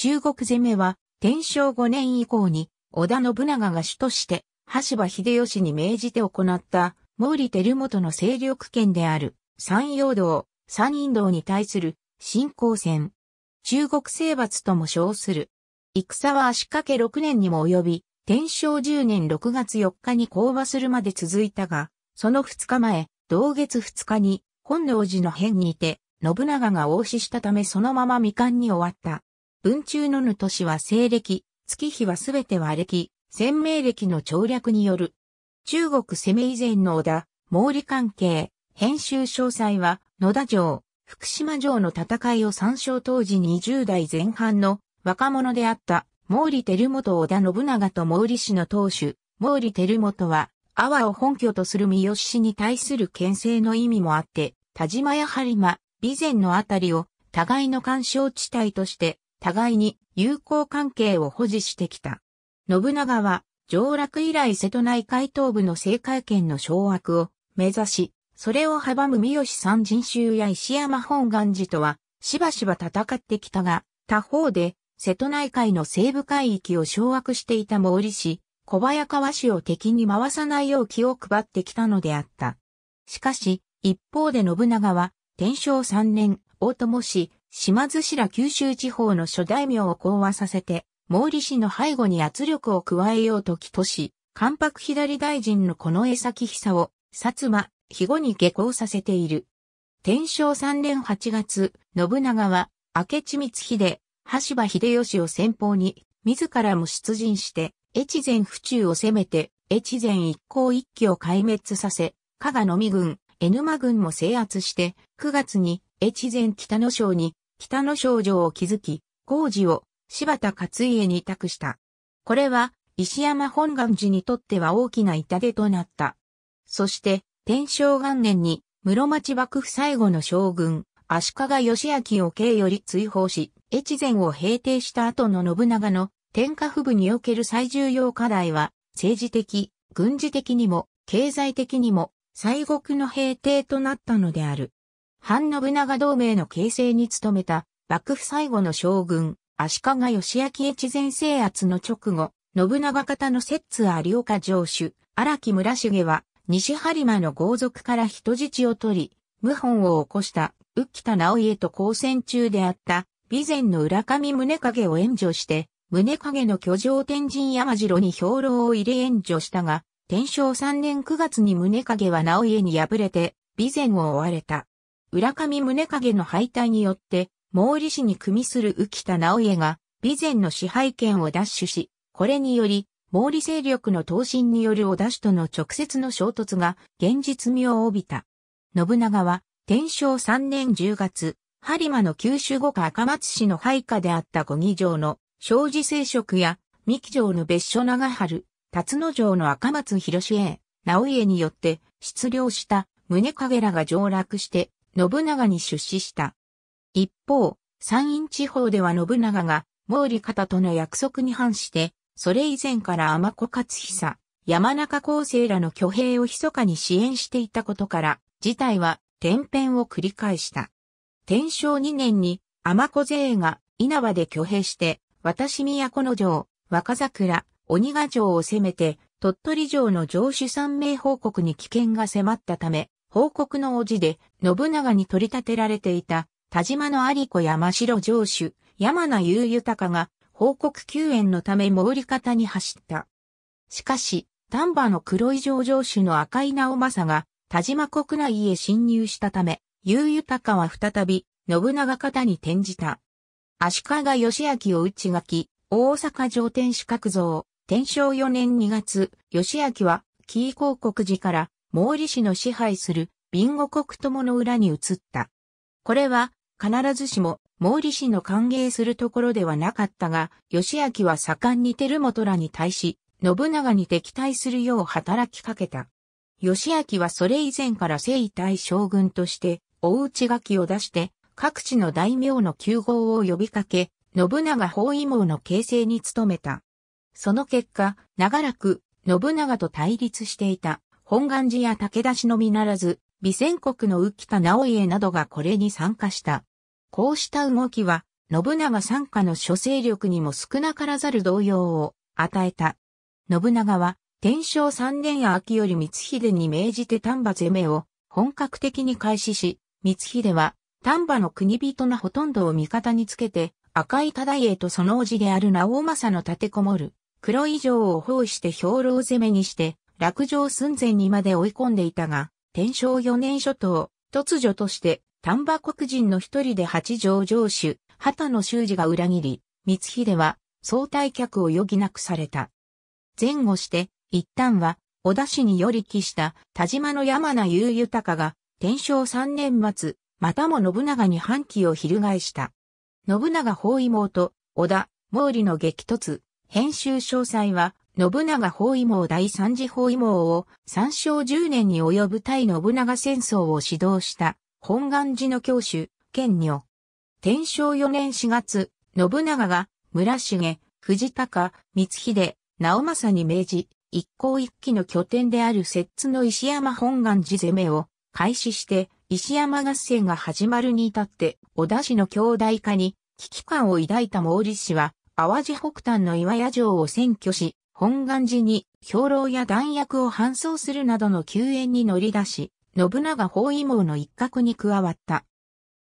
中国攻めは、天正5年以降に、織田信長が主として、橋場秀吉に命じて行った、毛利輝元の勢力圏である、山陽道、山陰道に対する、新興戦。中国征伐とも称する。戦は足掛け6年にも及び、天正10年6月4日に降馬するまで続いたが、その2日前、同月2日に、本能寺の変にて、信長が応死したためそのまま未完に終わった。文中のぬ年は西暦、月日はすべては暦、鮮明暦の調略による。中国攻め以前の織田、毛利関係、編集詳細は、野田城、福島城の戦いを参照当時20代前半の若者であった毛利輝元織田信長と毛利氏の当主、毛利輝元は、阿波を本拠とする三好氏に対する牽制の意味もあって、田島や播磨、備前のあたりを互いの干渉地帯として互いに友好関係を保持してきた。信長は、上洛以来瀬戸内海東部の政界圏の掌握を目指し、それを阻む三好三人衆や石山本願寺とは、しばしば戦ってきたが、他方で、瀬戸内海の西部海域を掌握していた毛利氏、小早川氏を敵に回さないよう気を配ってきたのであった。しかし、一方で信長は、天正三年、大友氏、島津氏ら九州地方の諸大名を講和させて、毛利氏の背後に圧力を加えようと起とし、関白左大臣のこの江崎久を、薩摩、肥後に下校させている。天正3年8月、信長は、明智光秀、橋場秀吉を先方に、自らも出陣して、越前府中を攻めて、越前一向一揆を壊滅させ、加賀のみ軍、江沼軍も制圧して、9月に越前北野省に、北野省城を築き、工事を柴田勝家に委託した。これは、石山本願寺にとっては大きな痛手となった。そして、天正元年に、室町幕府最後の将軍、足利義明を慶より追放し、越前を平定した後の信長の天下布武における最重要課題は、政治的、軍事的にも、経済的にも、西国の平定となったのである。反信長同盟の形成に努めた、幕府最後の将軍、足利義明越前制圧の直後、信長方の摂津有岡城主、荒木村重は、西播磨の豪族から人質を取り、謀反を起こした、浮田直家と交戦中であった、備前の浦上宗影を援助して、宗影の居城天神山城に兵糧を入れ援助したが、天正3年9月に宗影は直家に敗れて、備前を追われた。浦上宗影の敗退によって、毛利氏に組する浮田直家が、備前の支配権を奪取し、これにより、毛利勢力の闘神による織田氏との直接の衝突が現実味を帯びた。信長は、天正3年10月、播磨の九州五か赤松市の配下であった五義城の庄司聖職や三木城の別所長春、辰野城の赤松広重、直家によって失領した宗影らが上洛して信長に出資した。一方、山陰地方では信長が毛利方との約束に反して、それ以前から天子勝久、山中厚生らの挙兵を密かに支援していたことから、事態は天変を繰り返した。天正2年に天子勢が稲葉で挙兵して、私都の城、若桜、鬼ヶ城を攻めて、鳥取城の城主三名報告に危険が迫ったため、報告の叔父で、信長に取り立てられていた、田島の有子や真城城主、山名雄豊が、報告救援のため毛利方に走った。しかし、丹波の黒井城城主の赤井直政が、田島国内へ侵入したため、雄豊は再び、信長方に転じた。足利義明を内書き、大阪城天守閣像、天正4年2月、義明は、紀伊広告寺から、毛利氏の支配するビンゴ国友の裏に移った。これは必ずしも毛利氏の歓迎するところではなかったが、義明は盛んに照本らに対し、信長に敵対するよう働きかけた。義明はそれ以前から征夷大将軍として、大内書きを出して、各地の大名の旧合を呼びかけ、信長包囲網の形成に努めた。その結果、長らく、信長と対立していた、本願寺や武田氏のみならず、備前国の浮田直家などがこれに参加した。こうした動きは、信長参加の諸勢力にも少なからざる動揺を与えた。信長は、天正三年秋より光秀に命じて丹波攻めを本格的に開始し、光秀は丹波の国人のほとんどを味方につけて、赤い忠家とその叔父である直政の立てこもる、黒以上を包囲して兵糧攻めにして、落城寸前にまで追い込んでいたが、天正四年初頭、突如として、丹波国人の一人で八条城主、畑野修二が裏切り、光秀は、総退却を余儀なくされた。前後して、一旦は、小田氏により帰した田島の山名優豊が、天正三年末、またも信長に反旗を翻した。信長包囲網と、小田、毛利の激突、編集詳細は、信長包囲網第三次包囲網を参照10年に及ぶ対信長戦争を指導した本願寺の教主、賢女。天正4年4月、信長が村重、藤高、光秀、直政に命じ、一向一揆の拠点である摂津の石山本願寺攻めを開始して石山合戦が始まるに至って小田氏の兄弟化に危機感を抱いた毛利氏は淡路北端の岩屋城を占拠し本願寺に兵糧や弾薬を搬送するなどの救援に乗り出し、信長包囲網の一角に加わった。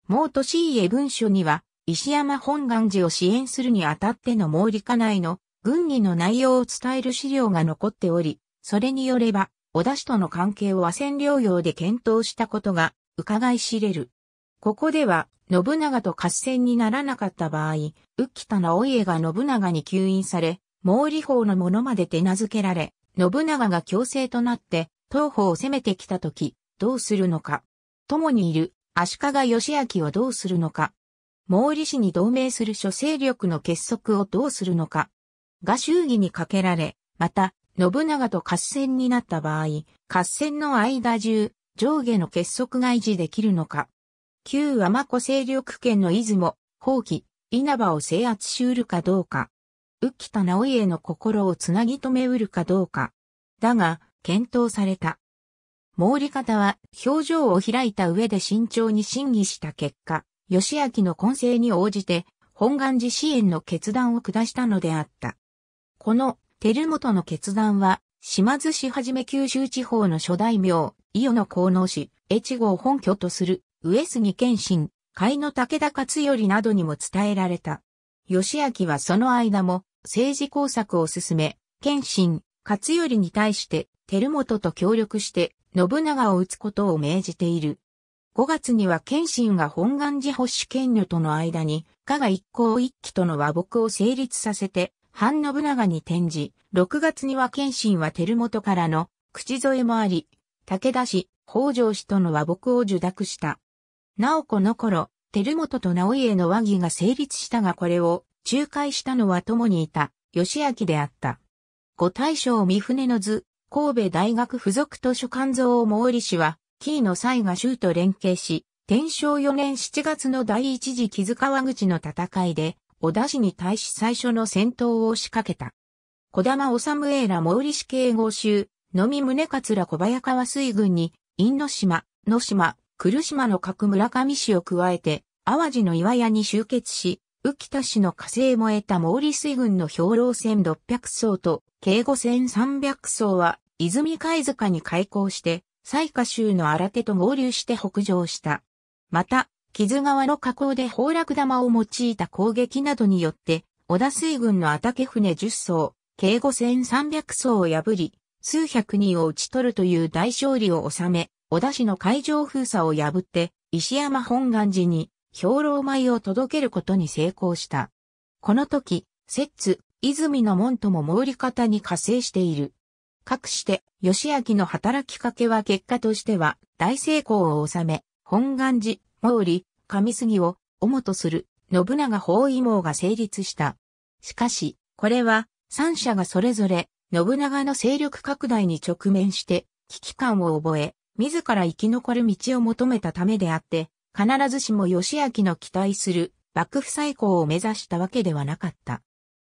毛市家文書には、石山本願寺を支援するにあたっての毛利家内の軍議の内容を伝える資料が残っており、それによれば、小田氏との関係を和戦療養で検討したことが伺い知れる。ここでは、信長と合戦にならなかった場合、浮田直家が信長に吸引され、毛利法のものまで手名付けられ、信長が強制となって、東方を攻めてきたとき、どうするのか。共にいる足利義明をどうするのか。毛利氏に同盟する諸勢力の結束をどうするのか。が祝儀にかけられ、また、信長と合戦になった場合、合戦の間中、上下の結束が維持できるのか。旧天子勢力圏の出雲、放棄、稲葉を制圧しうるかどうか。浮田直家の心をつなぎ止めうるかどうか。だが、検討された。毛利方は表情を開いた上で慎重に審議した結果、義明の根性に応じて本願寺支援の決断を下したのであった。この、照本の決断は、島津市はじめ九州地方の諸大名、伊予の功能市、越後を本拠とする、上杉謙信、甲斐の武田勝頼などにも伝えられた。義明はその間も、政治工作を進め、謙信、勝頼に対して、輝元と協力して、信長を討つことを命じている。5月には謙信が本願寺保守権与との間に、加賀一向一揆との和睦を成立させて、反信長に転じ、6月には謙信は輝元からの口添えもあり、武田氏、北条氏との和睦を受諾した。なおこの頃、輝元と直家の和議が成立したがこれを仲介したのは共にいた、義明であった。五大将三船の図、神戸大学附属図書館蔵毛利氏は、キーの才が州と連携し、天正4年7月の第一次木津川口の戦いで、小田氏に対し最初の戦闘を仕掛けた。小玉治衛ら毛利氏系合衆、のみ宗桂小早川水軍に、因島、野島、来島の各村上氏を加えて、淡路の岩屋に集結し、浮田氏の火星燃えた毛利水軍の兵糧船600艘と、警護船300艘は、泉海塚に開港して、西下州の新手と合流して北上した。また、木津川の河口で崩落玉を用いた攻撃などによって、小田水軍の畑船10艘、警護船300艘を破り、数百人を討ち取るという大勝利を収め、小田市の海上封鎖を破って、石山本願寺に兵糧米を届けることに成功した。この時、摂津、泉の門とも毛利方に加勢している。かくして、義明の働きかけは結果としては大成功を収め、本願寺、毛利、上杉を、主とする、信長包囲網が成立した。しかし、これは、三者がそれぞれ、信長の勢力拡大に直面して、危機感を覚え、自ら生き残る道を求めたためであって、必ずしも義明の期待する幕府再興を目指したわけではなかった。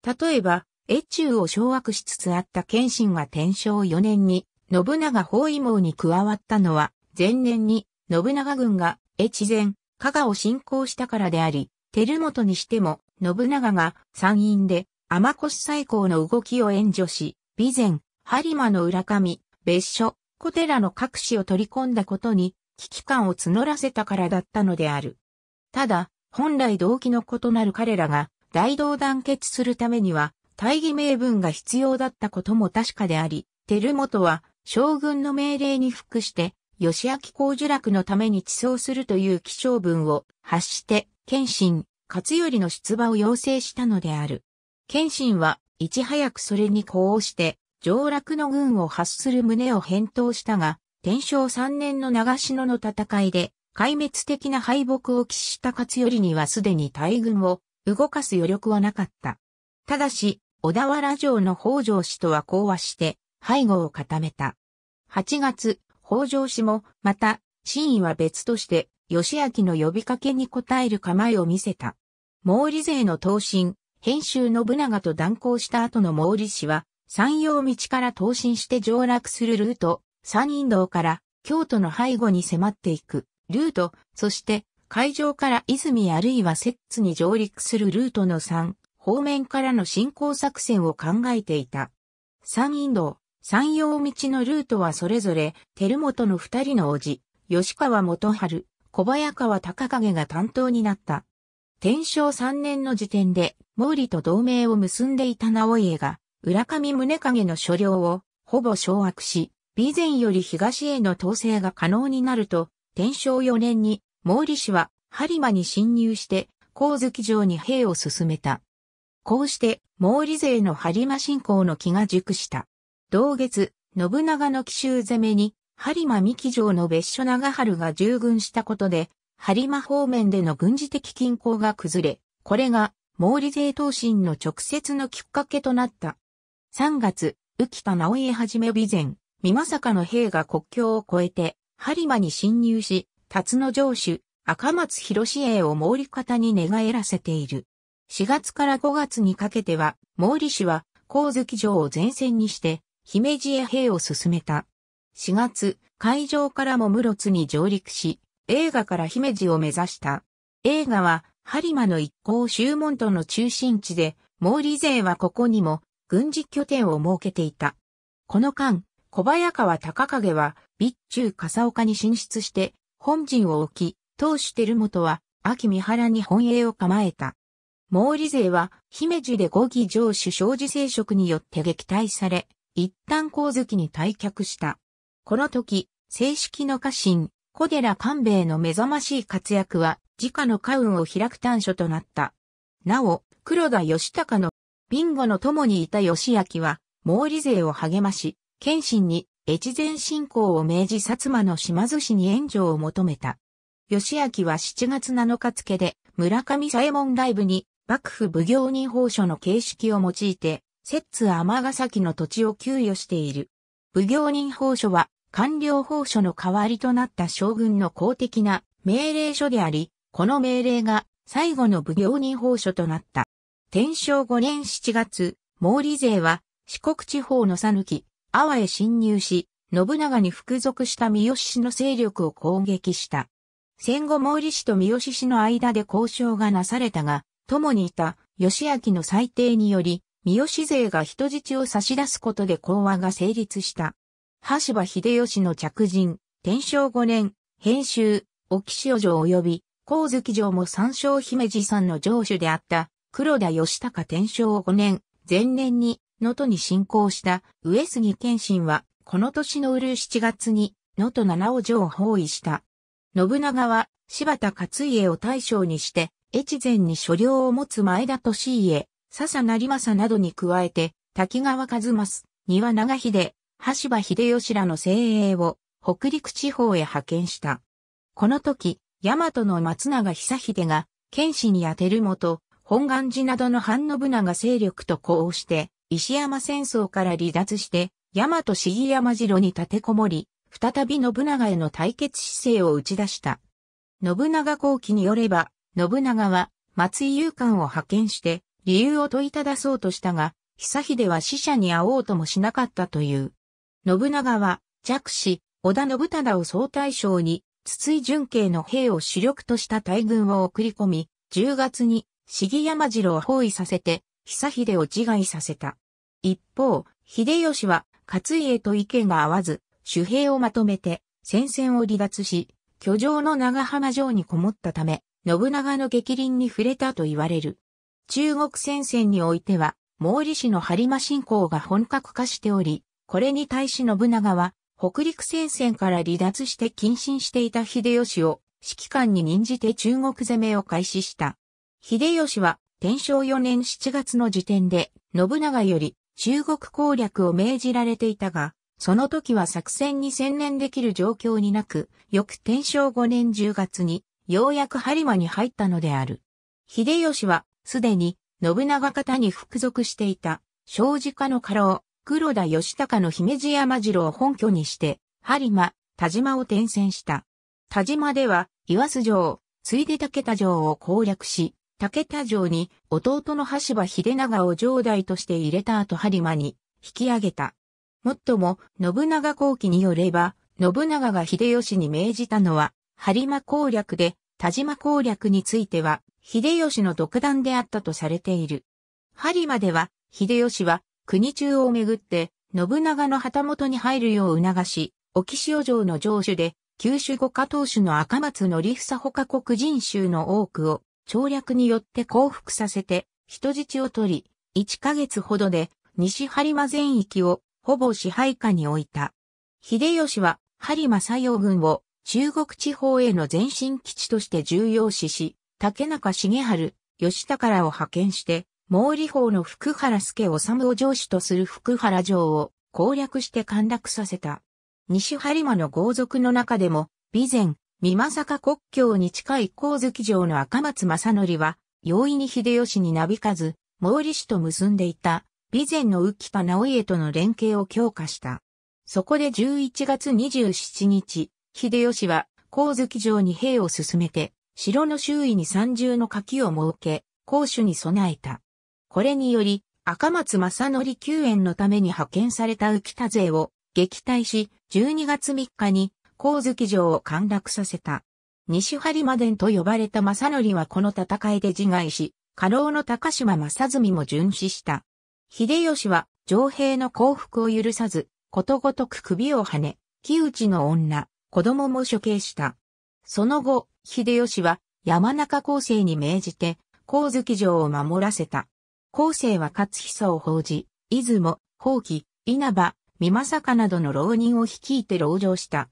例えば、越中を掌握しつつあった謙信が天正4年に信長包囲網に加わったのは、前年に信長軍が越前、加賀を侵攻したからであり、照本にしても信長が山陰で天越最高の動きを援助し、備前、播磨の浦上、別所、小寺の各市を取り込んだことに危機感を募らせたからだったのである。ただ、本来動機の異なる彼らが大同団結するためには大義名分が必要だったことも確かであり、照元は将軍の命令に服して吉明公受落のために地層するという気象文を発して、謙信、勝頼の出馬を要請したのである。謙信はいち早くそれに呼応して、上落の軍を発する旨を返答したが、天正3年の長篠の戦いで、壊滅的な敗北を喫した勝頼にはすでに大軍を動かす余力はなかった。ただし、小田原城の北条氏とは講和して、背後を固めた。8月、北条氏も、また、真意は別として、義明の呼びかけに応える構えを見せた。毛利勢の闘進、編集信長と断交した後の毛利氏は、山陽道から投進して上洛するルート、山陰道から京都の背後に迫っていくルート、そして海上から泉あるいは摂津に上陸するルートの3方面からの進行作戦を考えていた。山陰道、山陽道のルートはそれぞれ、照本の二人の叔父、吉川元春、小早川高影が担当になった。天正3年の時点で、毛利と同盟を結んでいた直家が、浦上宗影の所領を、ほぼ掌握し、備前より東への統制が可能になると、天正4年に毛利氏は播磨に侵入して、光月城に兵を進めた。こうして、毛利勢の播磨侵攻の気が熟した。同月、信長の奇襲攻めに、播磨三木城の別所長春が従軍したことで、播磨方面での軍事的均衡が崩れ、これが毛利勢闘進の直接のきっかけとなった。3月、浮田直家はじめ備前、さかの兵が国境を越えて、播磨に侵入し、辰野城主、赤松広英を毛利方に寝返らせている。4月から5月にかけては、毛利氏は、光月城を前線にして、姫路へ兵を進めた。4月、海上からも室津に上陸し、映画から姫路を目指した。映画は、播磨の一行周門との中心地で、毛利勢はここにも軍事拠点を設けていた。この間、小早川隆景は、備中笠岡に進出して、本陣を置き、当主照元は、秋三原に本営を構えた。毛利勢は、姫路で五義城主将事聖職によって撃退され、一旦光月に退却した。この時、正式の家臣、小寺官兵衛の目覚ましい活躍は、自家の家運を開く短所となった。なお、黒田義高の、ビンゴの友にいた義明は、毛利勢を励まし、謙信に越前侵攻を命じ薩摩の島津氏に援助を求めた。義明は7月7日付で村上左衛門ライブに幕府奉行人法書の形式を用いて、摂津尼崎の土地を給与している。奉行人法書は官僚法書の代わりとなった将軍の公的な命令書であり、この命令が最後の奉行人法書となった。天正5年7月、毛利勢は四国地方の讃岐、阿波へ侵入し、信長に服属した三好氏の勢力を攻撃した。戦後毛利氏と三好氏の間で交渉がなされたが、共にいた義明の裁定により、三好勢が人質を差し出すことで講和が成立した。羽柴秀吉の着陣、天正5年、編集、沖潮城及び、光月城も三章姫路さんの城主であった、黒田義高天正5年、前年に、能登に侵攻した上杉謙信は、この年のうる七7月に、能登七尾城を包囲した。信長は、柴田勝家を大将にして、越前に所領を持つ前田利家、笹成政などに加えて、滝川和益、庭長秀、橋場秀吉らの精鋭を北陸地方へ派遣した。この時、大和の松永久秀が、剣士に当てるもと、本願寺などの反信長勢力と呼応して、石山戦争から離脱して、大和杉山城に立てこもり、再び信長への対決姿勢を打ち出した。信長後期によれば、信長は松井勇官を派遣して、理由を問いただそうとしたが、久秀は死者に会おうともしなかったという。信長は、弱子、織田信忠を総大将に、筒井純慶の兵を主力とした大軍を送り込み、10月に、重山城を包囲させて、久秀を自害させた。一方、秀吉は勝家と意見が合わず、主兵をまとめて戦線を離脱し、居城の長浜城にこもったため、信長の激鱗に触れたと言われる。中国戦線においては、毛利氏の播磨侵攻が本格化しており、これに対し信長は、北陸戦線から離脱して謹慎していた秀吉を指揮官に任じて中国攻めを開始した。秀吉は天正4年7月の時点で、信長より中国攻略を命じられていたが、その時は作戦に専念できる状況になく、翌天正5年10月に、ようやく播磨に入ったのである。秀吉は、すでに、信長方に服属していた、庄子家の家老、黒田義高の姫路山城を本拠にして、播磨、田島を転戦した。田島では、岩須城、ついで武田城を攻略し、武田城に弟の橋場秀長を城代として入れた後播磨に引き上げた。もっとも、信長後期によれば、信長が秀吉に命じたのは、播磨攻略で、田島攻略については、秀吉の独断であったとされている。播磨では、秀吉は、国中をめぐって、信長の旗本に入るよう促し、沖潮城の城主で、九州五家当主の赤松則房他国人衆の多くを調略によって降伏させて、人質を取り、1ヶ月ほどで、西播磨全域を、ほぼ支配下に置いた。秀吉は、播磨西洋軍を、中国地方への前進基地として重要視し、竹中重春、吉高らを派遣して、毛利法の福原助治を上司とする福原城を攻略して陥落させた。西播磨の豪族の中でも、備前、三正国境に近い光月城の赤松正則は、容易に秀吉になびかず、毛利氏と結んでいた、備前の浮田直家との連携を強化した。そこで11月27日、秀吉は、光月城に兵を進めて、城の周囲に三重の柿を設け、攻守に備えた。これにより、赤松正則救援のために派遣された浮田勢を撃退し、12月3日に光月城を陥落させた。西播磨伝と呼ばれた正則はこの戦いで自害し、家老の高島正純も殉死した。秀吉は、上兵の降伏を許さず、ことごとく首をはね、木内の女、子供も処刑した。その後、秀吉は、山中厚生に命じて、光月城を守らせた。後生は勝久を奉じ、出雲、宝器、稲葉、美かなどの浪人を率いて牢城した。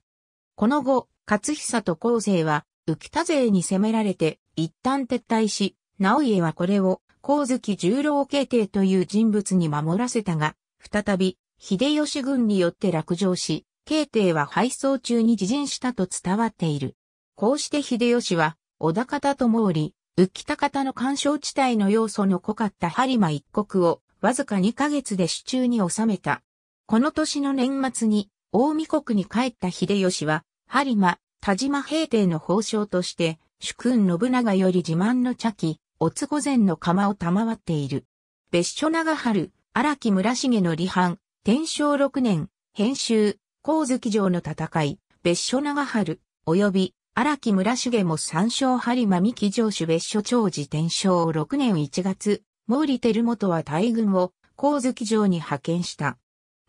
この後、勝久と後世は、浮田勢に攻められて、一旦撤退し、直家はこれを、光月十郎慶帝という人物に守らせたが、再び、秀吉軍によって落城し、慶帝は敗走中に自陣したと伝わっている。こうして秀吉は、小田方と毛利、浮田方の干渉地帯の要素の濃かった播磨一国を、わずか2ヶ月で手中に収めた。この年の年末に、大見国に帰った秀吉は、播磨、田島平定の法相として、主君信長より自慢の茶器、おつ御前の釜を賜っている。別所長春、荒木村重の離反、天正六年、編集、光月城の戦い、別所長春、及び、荒木村重も三照播磨三木城主別所長寺天正六年1月、毛利輝元は大軍を、光月城に派遣した。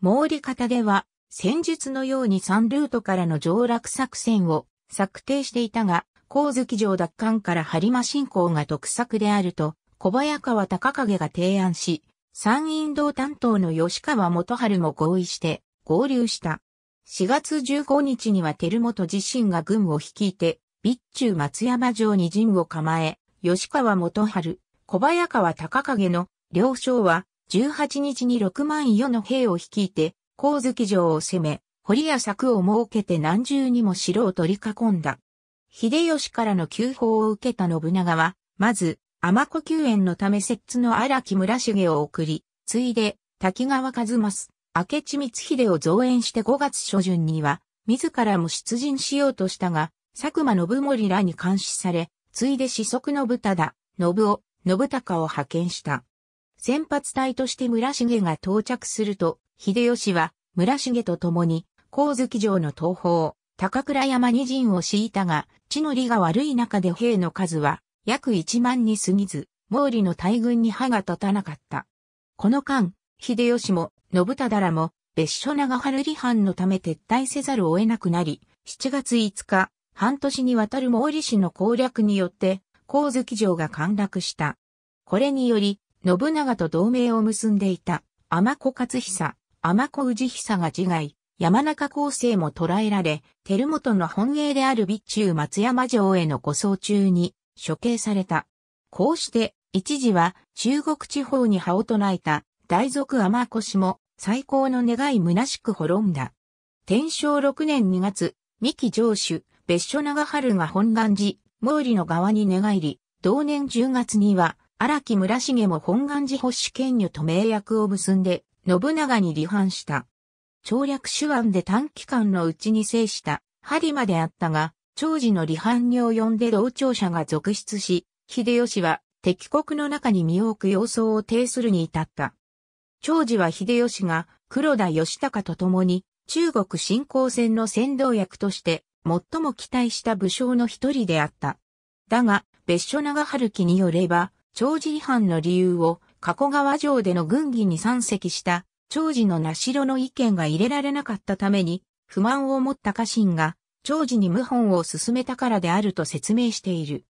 毛利方では、戦術のように3ルートからの上落作戦を策定していたが、光月城奪還から播磨進行が得策であると、小早川隆景が提案し、山陰道担当の吉川元春も合意して合流した。4月15日には照本自身が軍を率いて、備中松山城に陣を構え、吉川元春、小早川隆景の両将は18日に6万余の兵を率いて、光月城を攻め、堀や柵を設けて何重にも城を取り囲んだ。秀吉からの急報を受けた信長は、まず、天子救援のため摂津の荒木村重を送り、ついで、滝川和正、明智光秀を増援して5月初旬には、自らも出陣しようとしたが、佐久間信盛らに監視され、ついで四足の豚だ、信夫、信孝を派遣した。先発隊として村重が到着すると、秀吉は村重と共に、光月城の東方、高倉山に陣を敷いたが、地の利が悪い中で兵の数は約1万に過ぎず、毛利の大軍に歯が立たなかった。この間、秀吉も信忠らも別所長春離藩のため撤退せざるを得なくなり、7月5日、半年にわたる毛利氏の攻略によって、光月城が陥落した。これにより、信長と同盟を結んでいた、天子勝久、天子氏久が自害、山中厚生も捕らえられ、照本の本営である備中松山城への護送中に処刑された。こうして、一時は中国地方に葉を唱えた大族天子氏も最高の願い虚しく滅んだ。天正6年2月、三木城主、別所長春が本願寺、毛利の側に寝返り、同年10月には、荒木村重も本願寺保守権与と名約を結んで、信長に離反した。調略手腕で短期間のうちに制した播磨であったが、長寿の離反に及んで同調者が続出し、秀吉は敵国の中に身を置く様相を呈するに至った。長寿は秀吉が黒田義高と共に中国侵攻戦の先導役として最も期待した武将の一人であった。だが、別所長春樹によれば、長寿違反の理由を加古川城での軍議に参席した長寿の名城の意見が入れられなかったために不満を持った家臣が長寿に謀反を進めたからであると説明している。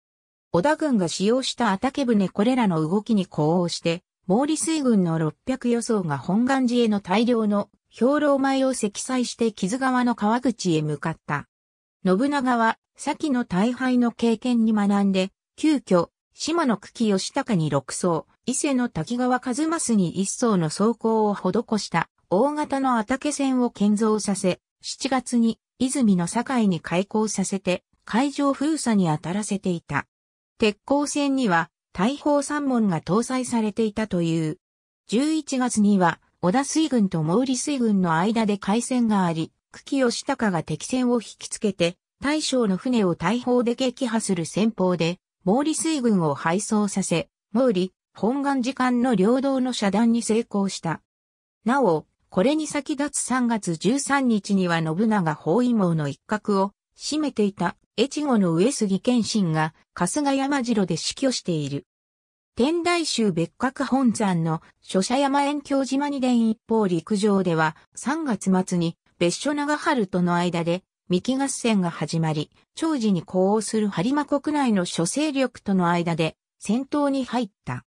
織田軍が使用した畑船これらの動きに呼応して、毛利水軍の600予想が本願寺への大量の兵糧米を積載して木津川の川口へ向かった。信長は、先の大敗の経験に学んで、急遽、島の久喜義高に六層、伊勢の滝川一益に一層の装甲を施した大型の畑船を建造させ、7月に泉の境に開港させて海上封鎖に当たらせていた。鉄鋼船には大砲三門が搭載されていたという。11月には小田水軍と毛利水軍の間で海戦があり、久喜義高が敵船を引きつけて、大将の船を大砲で撃破する戦法で、毛利水軍を敗走させ、毛利、本願時間の領道の遮断に成功した。なお、これに先立つ3月13日には信長包囲網の一角を占めていた越後の上杉謙信が春日山城で死去している。天台宗別格本山の諸社山遠京島に伝一方陸上では3月末に別所長春との間で三木合戦が始まり、長時に呼応する播磨国内の諸勢力との間で戦闘に入った。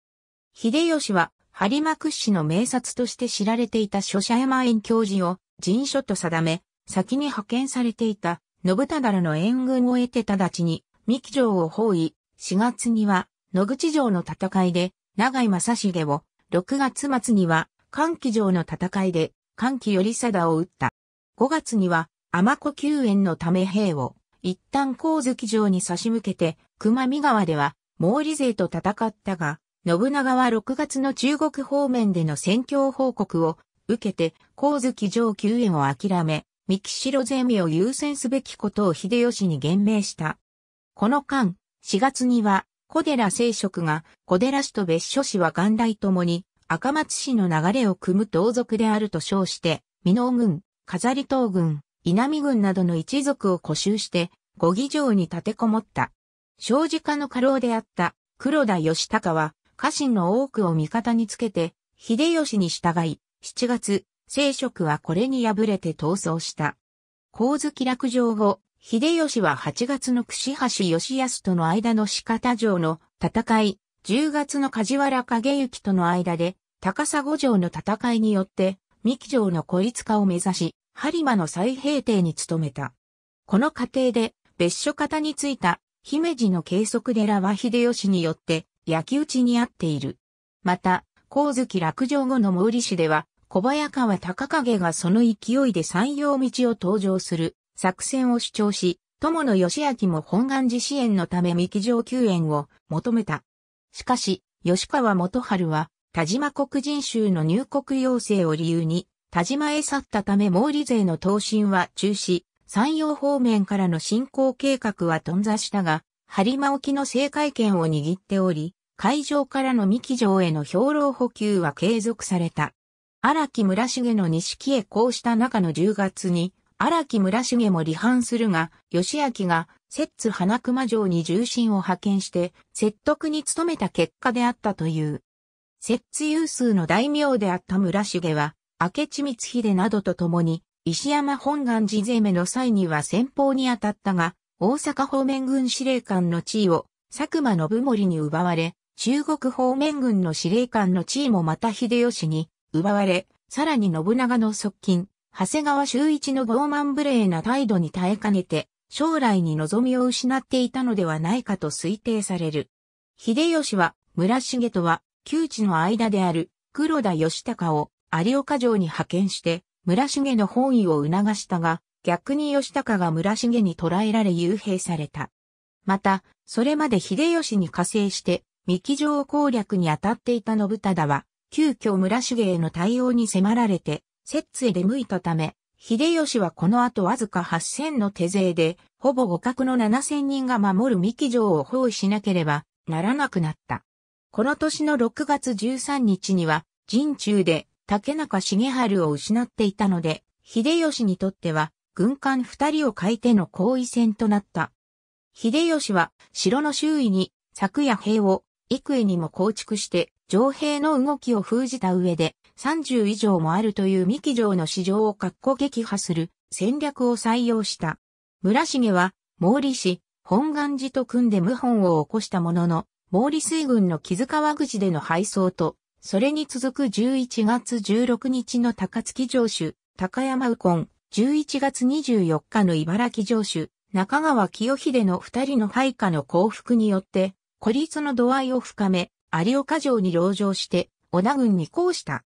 秀吉は、播磨屈指の名刹として知られていた諸社山園教授を人書と定め、先に派遣されていた信忠の援軍を得て直ちに三木城を包囲、4月には野口城の戦いで長井正重を、6月末には寒気城の戦いで関木り貞を撃った。5月には天子救援のため兵を一旦光月城に差し向けて熊見川では毛利勢と戦ったが、信長は6月の中国方面での戦況報告を受けて、光月上級へを諦め、三木城ゼミを優先すべきことを秀吉に言命した。この間、4月には、小寺聖職が小寺氏と別所氏は元来ともに赤松氏の流れを組む同族であると称して、美濃軍、飾り東軍、稲見軍などの一族を固集して、五義城に立てこもった。少子化の過労であった黒田義孝は家臣の多くを味方につけて、秀吉に従い、7月、聖職はこれに敗れて逃走した。光月落城後、秀吉は8月の串橋義康との間の四方城の戦い、10月の梶原景行との間で、高砂城の戦いによって、三木城の孤立化を目指し、播磨の再平定に努めた。この過程で、別所方についた、姫路の計測寺は秀吉によって、焼き打ちにあっている。また、光月落城後の毛利氏では、小早川隆景がその勢いで山陽道を登場する作戦を主張し、友野義明も本願寺支援のため三木城救援を求めた。しかし、吉川元春は、田島黒人州の入国要請を理由に、田島へ去ったため毛利勢の投進は中止、山陽方面からの進行計画は頓挫したが、張磨沖の正海権を握っており、海上からの三木城への兵糧補給は継続された。荒木村重の錦へこうした中の10月に、荒木村重も離反するが、義明が、摂津花熊城に重臣を派遣して、説得に努めた結果であったという。摂津有数の大名であった村重は、明智光秀などと共に、石山本願寺攻めの際には先方に当たったが、大阪方面軍司令官の地位を佐久間信盛に奪われ、中国方面軍の司令官の地位もまた秀吉に奪われ、さらに信長の側近、長谷川周一の傲慢無礼な態度に耐えかねて、将来に望みを失っていたのではないかと推定される。秀吉は、村重とは、旧知の間である黒田義高を有岡城に派遣して、村重の本意を促したが、逆に吉高が村重に捕らえられ幽閉された。また、それまで秀吉に加勢して、三木城攻略に当たっていた信忠は、急遽村重への対応に迫られて、摂津へ出向いたため、秀吉はこの後わずか8000の手勢で、ほぼ互角の7000人が守る三木城を包囲しなければならなくなった。この年の6月13日には、陣中で竹中重春を失っていたので、秀吉にとっては軍艦二人を欠いての後位戦となった。秀吉は城の周囲に昨夜兵を幾重にも構築して城兵の動きを封じた上で30以上もあるという三木城の市場を格好撃破する戦略を採用した。村重は毛利氏、本願寺と組んで謀反を起こしたものの、毛利水軍の木津川口での敗走と、それに続く11月16日の高槻城主、高山右近、11月24日の茨城城主、中川清秀の二人の配下の降伏によって、孤立の度合いを深め、有岡城に籠城して、織田軍に降した。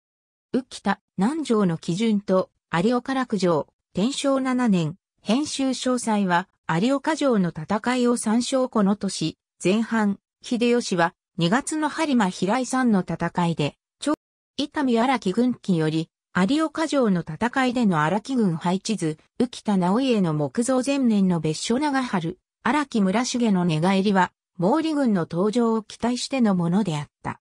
浮田、南城の基準と、有岡落城、天正七年、編集詳細は、有岡城の戦いを参照この年、前半、秀吉は、2月の播磨平井山の戦いで、超伊丹荒木軍機より、有岡城の戦いでの荒木軍配置図、浮田直家の木造前年の別所長春、荒木村重の寝返りは、毛利軍の登場を期待してのものであった。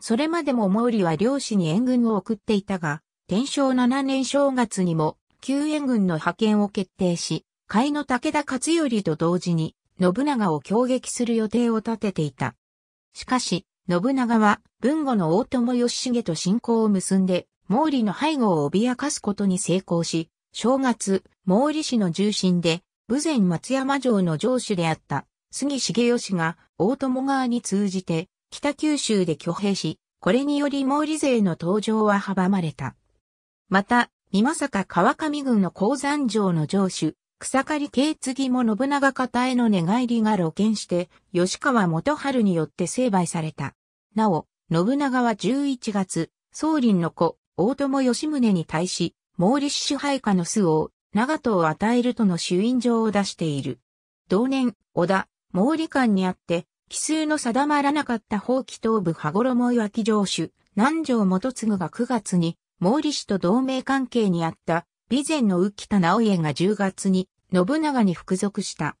それまでも毛利は漁師に援軍を送っていたが、天正7年正月にも、救援軍の派遣を決定し、甲斐の武田勝頼と同時に、信長を攻撃する予定を立てていた。しかし、信長は、文後の大友義重と信仰を結んで、毛利の背後を脅かすことに成功し、正月、毛利氏の重臣で、武前松山城の城主であった杉重義が大友川に通じて北九州で挙兵し、これにより毛利勢の登場は阻まれた。また、三政川上軍の鉱山城の城主、草刈継次も信長方への寝返りが露見して、吉川元春によって成敗された。なお、信長は11月、宗麟の子、大友義宗に対し、毛利支配下の巣を長門を与えるとの主因状を出している。同年、織田、毛利間にあって、奇数の定まらなかった法規東部羽衣岩木城主、南条元次が9月に、毛利氏と同盟関係にあった、備前の浮田直家が10月に、信長に服属した。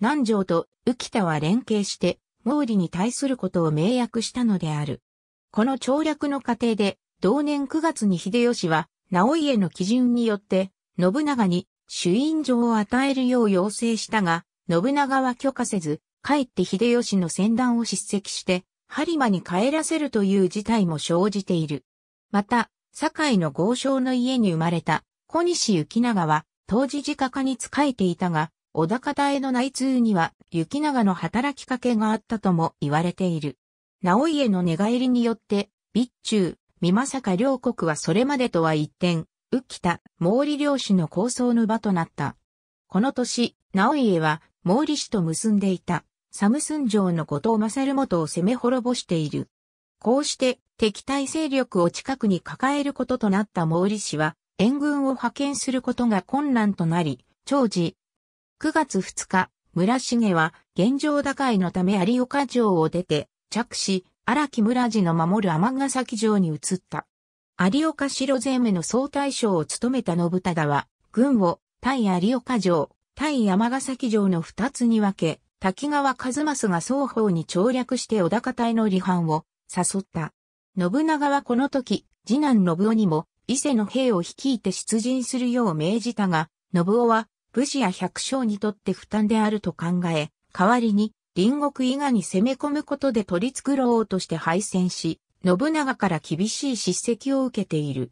南条と浮田は連携して、毛利に対することを明約したのである。この調略の過程で、同年9月に秀吉は、直家の基準によって、信長に主印状を与えるよう要請したが、信長は許可せず、帰って秀吉の戦団を叱責して、播磨に帰らせるという事態も生じている。また、堺の豪商の家に生まれた小西行長は、当時自家家に仕えていたが、小高田への内通には、行長の働きかけがあったとも言われている。直家の寝返りによって、備中、さ政両国はそれまでとは一転、浮田、毛利領主の構想の場となった。この年、直家は毛利氏と結んでいた、サムスン城の後藤正元を攻め滅ぼしている。こうして敵対勢力を近くに抱えることとなった毛利氏は、援軍を派遣することが困難となり、長寿。9月2日、村重は現状打開のため有岡城を出て、着手、荒木村寺の守る天崎城に移った。有岡城税目の総大将を務めた信忠は、軍を対有岡城、対山崎城の二つに分け、滝川一正が双方に調略して小高隊の離反を誘った。信長はこの時、次男信夫にも伊勢の兵を率いて出陣するよう命じたが、信夫は武士や百姓にとって負担であると考え、代わりに隣国伊賀に攻め込むことで取り繕おうとして敗戦し、信長から厳しい叱責を受けている。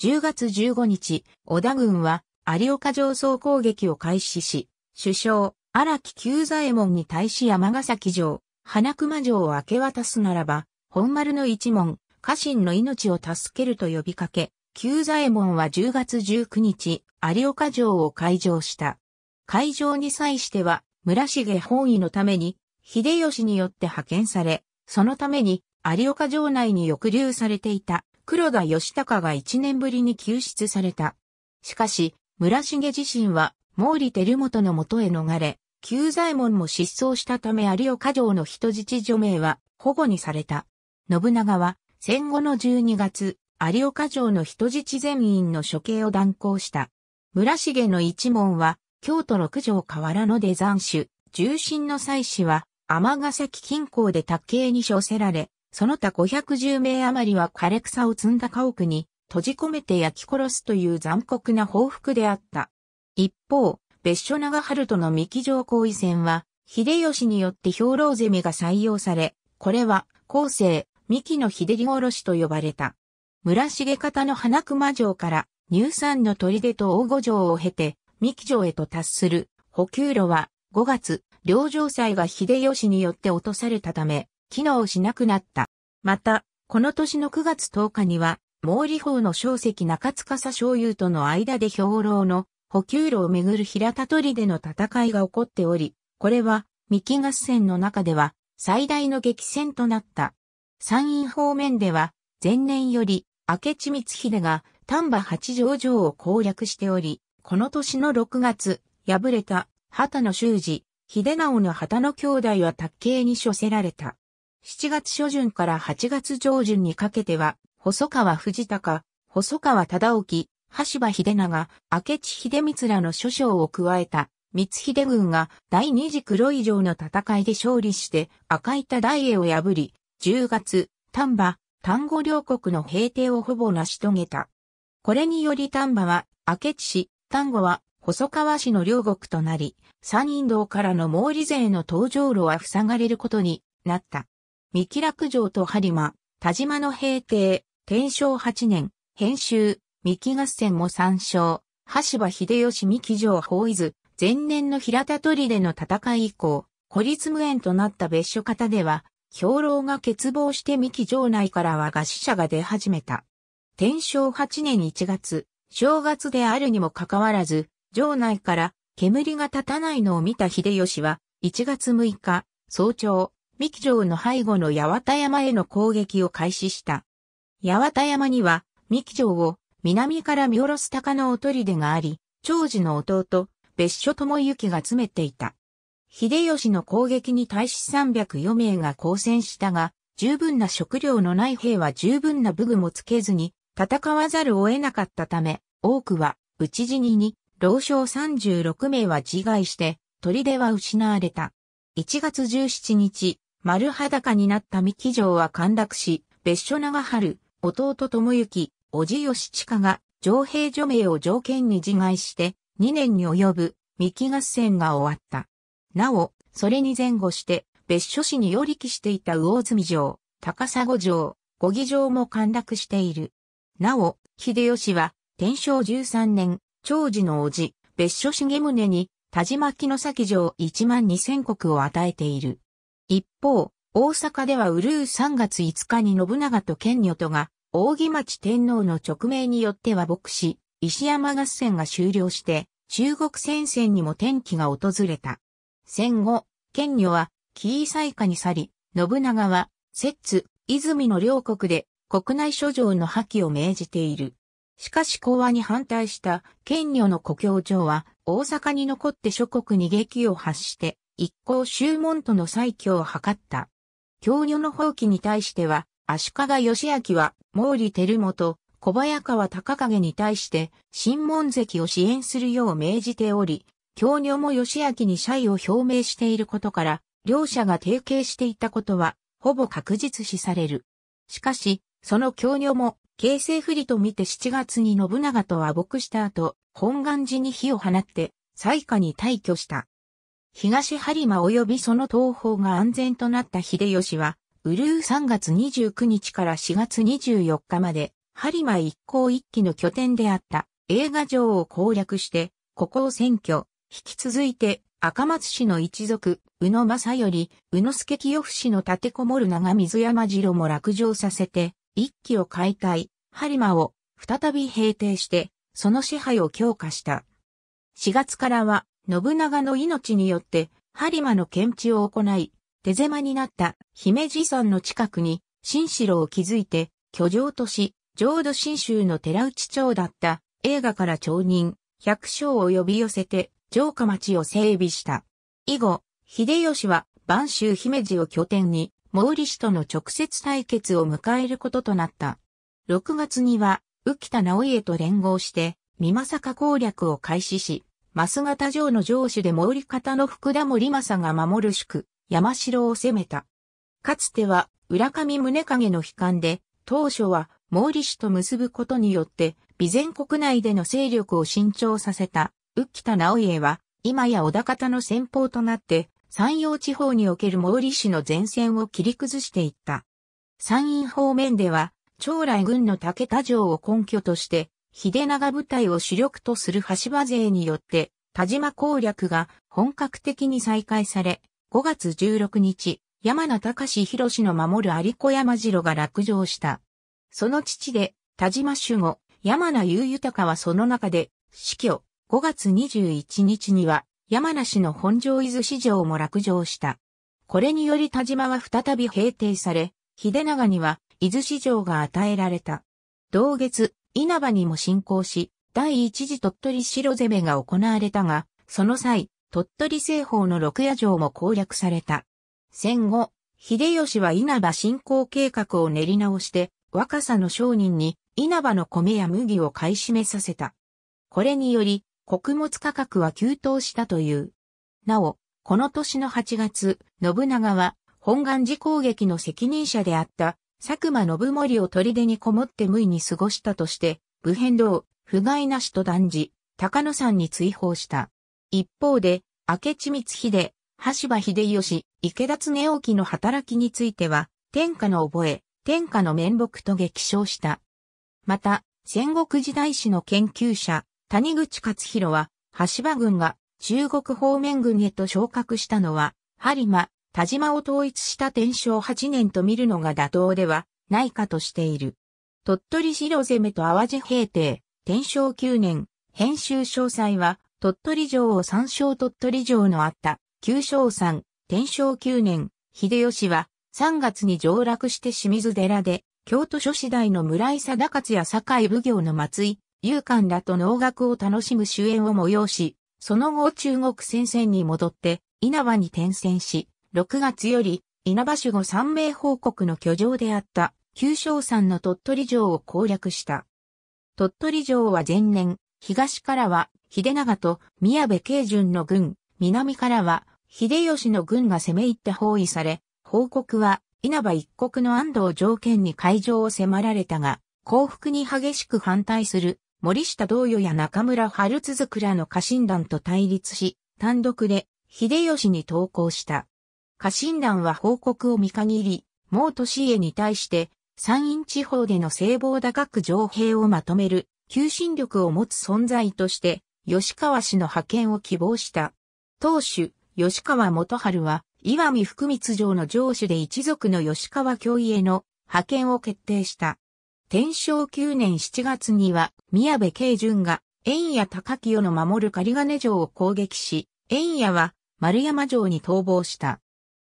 10月15日、織田軍は有岡上層攻撃を開始し、首相、荒木久左衛門に対し山ヶ崎城、花熊城を明け渡すならば、本丸の一門、家臣の命を助けると呼びかけ、久左衛門は10月19日、有岡城を開城した。開城に際しては、村重本位のために、秀吉によって派遣され、そのために、有岡城内に抑留されていた黒田義高が一年ぶりに救出された。しかし、村重自身は毛利輝元の元へ逃れ、旧左衛門も失踪したため有岡城の人質除名は保護にされた。信長は戦後の12月、有岡城の人質全員の処刑を断行した。村重の一門は京都六条河原の出山種、重心の祭祀は、天ヶ崎近郊で卓径に処せられ、その他510名余りは枯れ草を積んだ家屋に閉じ込めて焼き殺すという残酷な報復であった。一方、別所長春との三木城行為戦は、秀吉によって兵糧攻めが採用され、これは、後世、三木の秀利殺しと呼ばれた。村重方の花熊城から、乳酸の砦と大御城を経て、三木城へと達する補給路は5月、両城祭が秀吉によって落とされたため、機能しなくなった。また、この年の9月10日には、毛利法の小石中司醤友との間で兵糧の補給路をめぐる平田りでの戦いが起こっており、これは、三木合戦の中では、最大の激戦となった。山陰方面では、前年より、明智光秀が丹波八条城を攻略しており、この年の6月、敗れた、畑野修二、秀直の畑野兄弟は卓形に処せられた。7月初旬から8月上旬にかけては、細川藤高、細川忠興、橋場秀長、明智秀光らの諸将を加えた、光秀軍が第二次黒以上の戦いで勝利して赤板大栄を破り、10月、丹波、丹後両国の平定をほぼ成し遂げた。これにより丹波は明智氏、丹後は細川氏の両国となり、山陰道からの毛利勢の登場路は塞がれることになった。三木楽城と播磨、田島の平定、天正八年、編集、三木合戦も参照、橋場秀吉三木城法伊豆、前年の平田取での戦い以降、孤立無縁となった別所方では、兵糧が欠乏して三木城内からは餓死者が出始めた。天正八年1月、正月であるにもかかわらず、城内から煙が立たないのを見た秀吉は、1月6日、早朝、三木城の背後の八幡山への攻撃を開始した。八幡山には、三木城を南から見下ろす鷹のおとりでがあり、長寿の弟、別所智之が詰めていた。秀吉の攻撃に対し304名が交戦したが、十分な食料のない兵は十分な武具もつけずに、戦わざるを得なかったため、多くは、討ち死にに、老将36名は自害して、砦は失われた。1月17日、丸裸になった三木城は陥落し、別所長春、弟智之、叔父義親が、上兵除名を条件に自害して、2年に及ぶ、三木合戦が終わった。なお、それに前後して、別所市に寄り来していた魚住城、高砂城、五義城も陥落している。なお、秀吉は、天正13年、長寿の叔父、別所重宗に、田島木の先城1万2000を与えている。一方、大阪ではうるう3月5日に信長と剣女とが、扇町天皇の直命によっては牧師、石山合戦が終了して、中国戦線にも天気が訪れた。戦後、剣女は、紀伊西下に去り、信長は、摂津、泉の両国で、国内諸条の破棄を命じている。しかし講和に反対した県女の故郷上は大阪に残って諸国に激を発して一向宗門との再挙を図った。京女の放棄に対しては足利義明は毛利輝元、小早川高影に対して新門関を支援するよう命じており、京女も義明に謝意を表明していることから、両者が提携していたことは、ほぼ確実視される。しかし、その教女も、形勢不利と見て7月に信長と和睦した後、本願寺に火を放って、最下に退去した。東張馬及びその東方が安全となった秀吉は、うるう3月29日から4月24日まで、張馬一向一揆の拠点であった映画城を攻略して、ここを占拠、引き続いて赤松氏の一族、宇野正頼、宇野助清氏の立てこもる長水山城も落城させて、一揆を解体、ハリマを再び平定して、その支配を強化した。4月からは、信長の命によって、ハリマの検知を行い、手狭になった姫路山の近くに、新城を築いて、居城とし、浄土新宗の寺内町だった映画から町人、百姓を呼び寄せて、城下町を整備した。以後、秀吉は、万州姫路を拠点に、毛利氏との直接対決を迎えることとなった。6月には、浮田直家と連合して、美政攻略を開始し、増型城の城主で毛利方の福田森政が守る宿、山城を攻めた。かつては、浦上宗影の悲観で、当初は毛利氏と結ぶことによって、備前国内での勢力を伸長させた、浮田直家は、今や小田方の先方となって、山陽地方における毛利氏の前線を切り崩していった。山陰方面では、将来軍の武田城を根拠として、秀長部隊を主力とする橋場勢によって、田島攻略が本格的に再開され、5月16日、山名隆博の守る有子山城が落城した。その父で、田島守護、山名雄豊はその中で、死去、5月21日には、山梨の本庄伊豆市場も落城した。これにより田島は再び平定され、秀長には伊豆市場が与えられた。同月、稲葉にも侵攻し、第一次鳥取城攻めが行われたが、その際、鳥取西方の六夜城も攻略された。戦後、秀吉は稲葉進行計画を練り直して、若さの商人に稲葉の米や麦を買い占めさせた。これにより、穀物価格は急騰したという。なお、この年の8月、信長は本願寺攻撃の責任者であった佐久間信盛を取り出にこもって無意に過ごしたとして、武変道、不甲斐なしと断じ、高野山に追放した。一方で、明智光秀、橋場秀吉、池田恒興の働きについては、天下の覚え、天下の面目と激賞した。また、戦国時代史の研究者、谷口勝弘は、橋場軍が中国方面軍へと昇格したのは、播磨、田島を統一した天正8年と見るのが妥当ではないかとしている。鳥取城攻めと淡路平定、天正9年、編集詳細は、鳥取城を参照鳥取城のあった、旧正山、天正9年、秀吉は、3月に上洛して清水寺で、京都諸子大の村井貞勝や堺奉行の松井勇敢らと能楽を楽しむ主演を催し、その後中国戦線に戻って稲葉に転戦し、6月より稲葉守護三名報告の居城であった旧正山の鳥取城を攻略した。鳥取城は前年、東からは秀長と宮部慶順の軍、南からは秀吉の軍が攻め入って包囲され、報告は稲葉一国の安藤条件に会場を迫られたが、降伏に激しく反対する森下同様や中村春続らの家臣団と対立し、単独で秀吉に投降した。家臣団は報告を見限り、毛利家に対して山陰地方での聖望高く情兵をまとめる求心力を持つ存在として、吉川氏の派遣を希望した。当主、吉川元春は、岩見福光城の城主で一族の吉川教への派遣を決定した。天正9年7月には、宮部慶順が、円谷高清の守る狩金城を攻撃し、円谷は丸山城に逃亡した。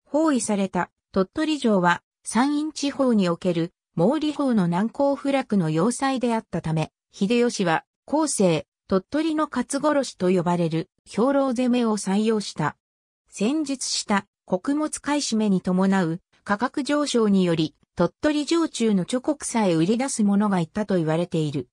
包囲された鳥取城は山陰地方における毛利法の難攻不落の要塞であったため、秀吉は後世鳥取の勝殺しと呼ばれる兵糧攻めを採用した。戦術した穀物買い占めに伴う価格上昇により鳥取城中の諸国さえ売り出す者がいたと言われている。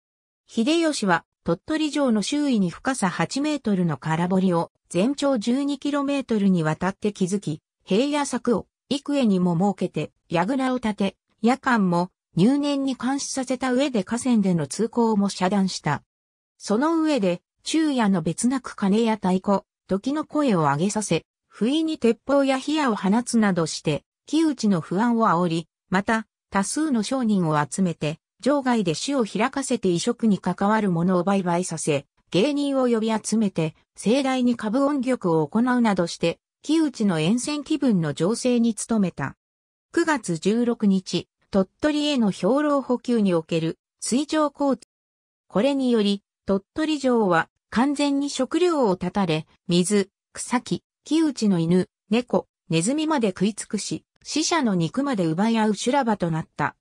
秀吉は鳥取城の周囲に深さ8メートルの空堀を全長12キロメートルにわたって築き、平野柵を幾重にも設けて、櫓を建て、夜間も入念に監視させた上で河川での通行も遮断した。その上で、昼夜の別なく金や太鼓、時の声を上げさせ、不意に鉄砲や火矢を放つなどして、木内の不安を煽り、また、多数の商人を集めて、場外で死を開かせて移植に関わるものを売買させ、芸人を呼び集めて、盛大に株音曲を行うなどして、木内の沿線気分の情勢に努めた。9月16日、鳥取への兵糧補給における水上交通。これにより、鳥取城は完全に食料を断たれ、水、草木、木内の犬、猫、ネズミまで食い尽くし、死者の肉まで奪い合う修羅場となった。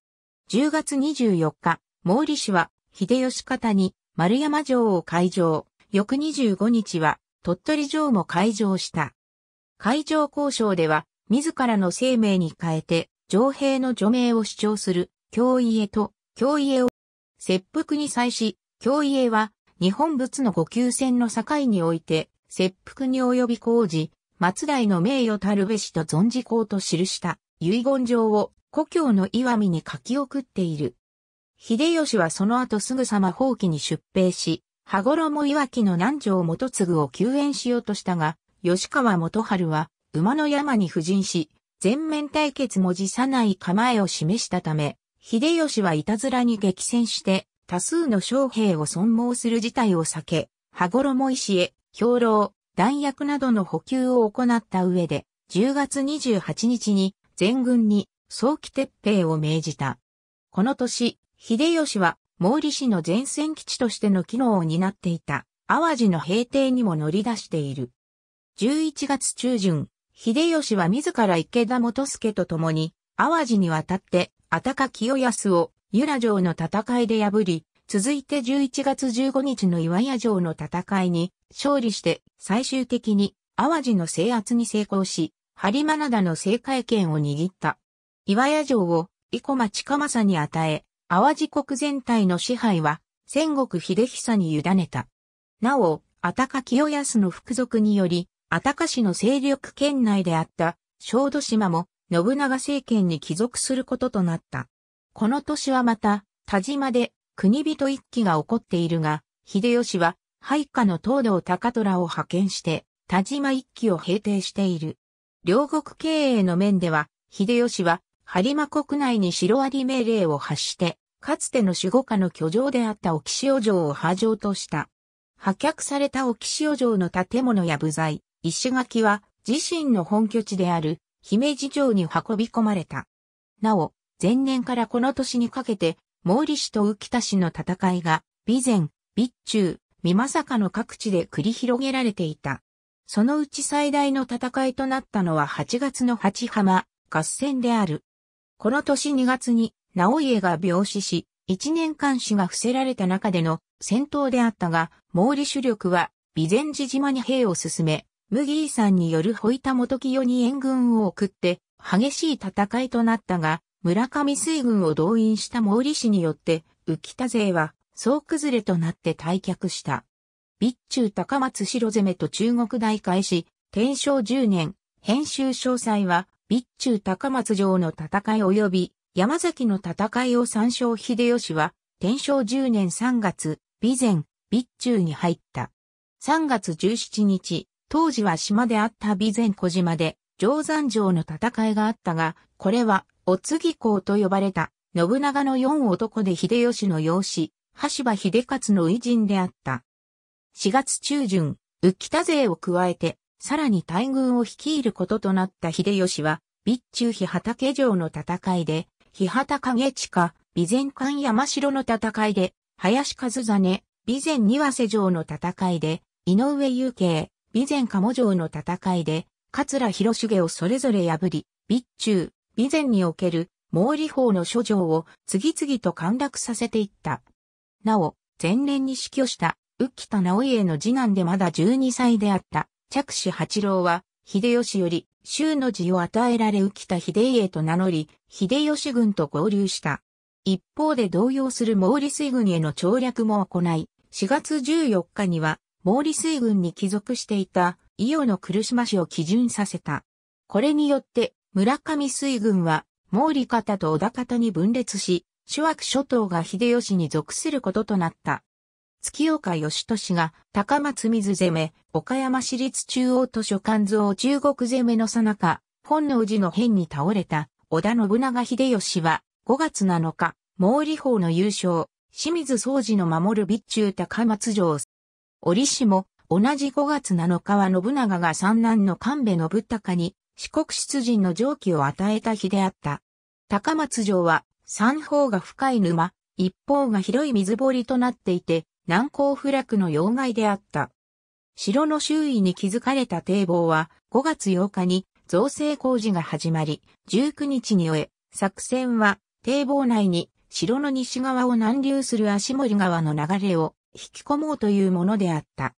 10月24日、毛利氏は、秀吉方に丸山城を開城、翌25日は、鳥取城も開城した。開城交渉では、自らの生命に変えて、城兵の除名を主張する、京家と、京家を、切腹に際し、京家は、日本仏の五級戦の境において、切腹に及び工事、松代の名誉たるべしと存じこうと記した遺言状を故郷の岩見に書き送っている。秀吉はその後すぐさま放棄に出兵し、羽衣岩木の南条元次を救援しようとしたが、吉川元春は馬の山に布陣し、全面対決も辞さない構えを示したため、秀吉はいたずらに激戦して多数の将兵を損耗する事態を避け、羽衣石へ、兵糧、弾薬などの補給を行った上で、10月28日に全軍に早期撤兵を命じた。この年、秀吉は毛利氏の前線基地としての機能を担っていた淡路の平定にも乗り出している。11月中旬、秀吉は自ら池田元助と共に淡路に渡ってあたか清康を由良城の戦いで破り、続いて11月15日の岩屋城の戦いに勝利して最終的に淡路の制圧に成功し、播磨灘の政界権を握った。岩屋城を生駒近政に与え、淡路国全体の支配は戦国秀久に委ねた。なお、安か清康の服属により、あたか市の勢力圏内であった小豆島も信長政権に帰属することとなった。この年はまた、田島で国人一揆が起こっているが、秀吉は配下の東道高虎を派遣して、田島一揆を平定している。両国経営の面では、秀吉は播磨国内に白あり命令を発して、かつての守護下の居城であった沖潮城を波城とした。破却された沖潮城の建物や部材、石垣は自身の本拠地である姫路城に運び込まれた。なお、前年からこの年にかけて、毛利氏と浮田氏の戦いが、備前、備中、三政の各地で繰り広げられていた。そのうち最大の戦いとなったのは8月の八浜合戦である。この年2月に直家が病死し、1年間死が伏せられた中での戦闘であったが、毛利主力は備前寺島に兵を進め、麦井さんによるホイタ元清に援軍を送って、激しい戦いとなったが、村上水軍を動員した毛利氏によって、浮田勢は、総崩れとなって退却した。備中高松城攻めと中国大会始、天正10年、編集詳細は、備中高松城の戦い及び山崎の戦いを参照秀吉は、天正10年3月、備前、備中に入った。3月17日、当時は島であった備前小島で、定山城の戦いがあったが、これは、お次公と呼ばれた、信長の四男で秀吉の養子、橋場秀勝の偉人であった。4月中旬、浮田勢を加えて、さらに大軍を率いることとなった秀吉は、備中日畑城の戦いで、日畑影地下、備前館山城の戦いで、林和真、備前庭瀬城の戦いで、井上雄慶、備前鴨城の戦いで、桂広重をそれぞれ破り、備中、備前における毛利法の諸城を次々と陥落させていった。なお、前年に死去した、浮田直家の次男でまだ12歳であった、着手八郎は、秀吉より、州の字を与えられ浮田秀家と名乗り、秀吉軍と合流した。一方で動揺する毛利水軍への調略も行い、4月14日には、毛利水軍に帰属していた、伊予の来島市を基準させた。これによって、村上水軍は、毛利方と小田方に分裂し、諸悪諸島が秀吉に属することとなった。月岡義俊が高松水攻め、岡山市立中央図書館蔵中国攻めのさなか、本能寺の変に倒れた織田信長秀吉は5月7日、毛利法の優勝、清水総治の守る備中高松城。折しも同じ5月7日は信長が三男の神戸信孝に四国出陣の上記を与えた日であった。高松城は三方が深い沼、一方が広い水堀となっていて、難攻不落の要害であった。城の周囲に築かれた堤防は5月8日に造成工事が始まり、19日に終え、作戦は堤防内に城の西側を南流する足森川の流れを引き込もうというものであった。